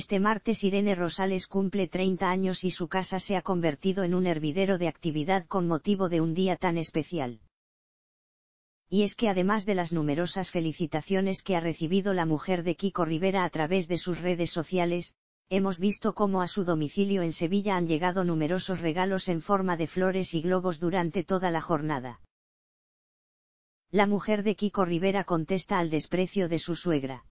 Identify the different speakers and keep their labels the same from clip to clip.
Speaker 1: Este martes Irene Rosales cumple 30 años y su casa se ha convertido en un hervidero de actividad con motivo de un día tan especial. Y es que además de las numerosas felicitaciones que ha recibido la mujer de Kiko Rivera a través de sus redes sociales, hemos visto cómo a su domicilio en Sevilla han llegado numerosos regalos en forma de flores y globos durante toda la jornada. La mujer de Kiko Rivera contesta al desprecio de su suegra.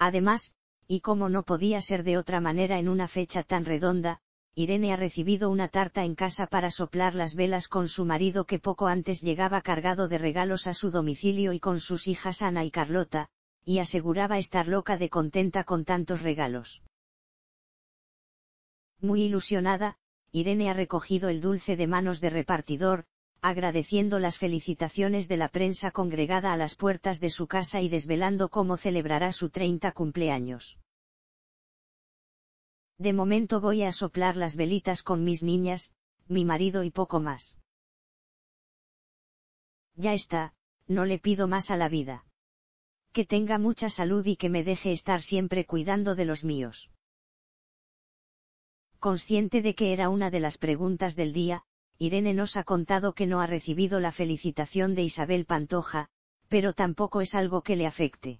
Speaker 1: Además, y como no podía ser de otra manera en una fecha tan redonda, Irene ha recibido una tarta en casa para soplar las velas con su marido que poco antes llegaba cargado de regalos a su domicilio y con sus hijas Ana y Carlota, y aseguraba estar loca de contenta con tantos regalos. Muy ilusionada, Irene ha recogido el dulce de manos de repartidor, agradeciendo las felicitaciones de la prensa congregada a las puertas de su casa y desvelando cómo celebrará su 30 cumpleaños. De momento voy a soplar las velitas con mis niñas, mi marido y poco más. Ya está, no le pido más a la vida. Que tenga mucha salud y que me deje estar siempre cuidando de los míos. Consciente de que era una de las preguntas del día, Irene nos ha contado que no ha recibido la felicitación de Isabel Pantoja, pero tampoco es algo que le afecte.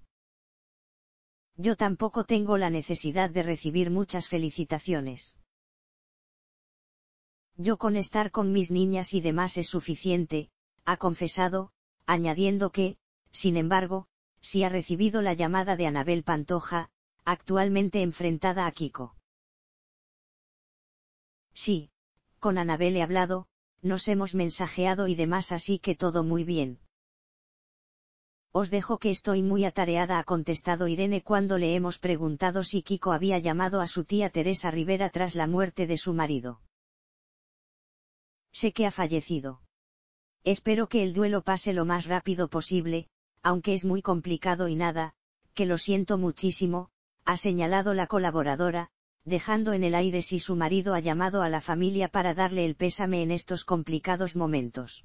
Speaker 1: Yo tampoco tengo la necesidad de recibir muchas felicitaciones. Yo con estar con mis niñas y demás es suficiente, ha confesado, añadiendo que, sin embargo, sí ha recibido la llamada de Anabel Pantoja, actualmente enfrentada a Kiko. Sí, con Anabel he hablado, nos hemos mensajeado y demás, así que todo muy bien. Os dejo que estoy muy atareada, ha contestado Irene cuando le hemos preguntado si Kiko había llamado a su tía Teresa Rivera tras la muerte de su marido. Sé que ha fallecido. Espero que el duelo pase lo más rápido posible, aunque es muy complicado y nada, que lo siento muchísimo, ha señalado la colaboradora, dejando en el aire si su marido ha llamado a la familia para darle el pésame en estos complicados momentos.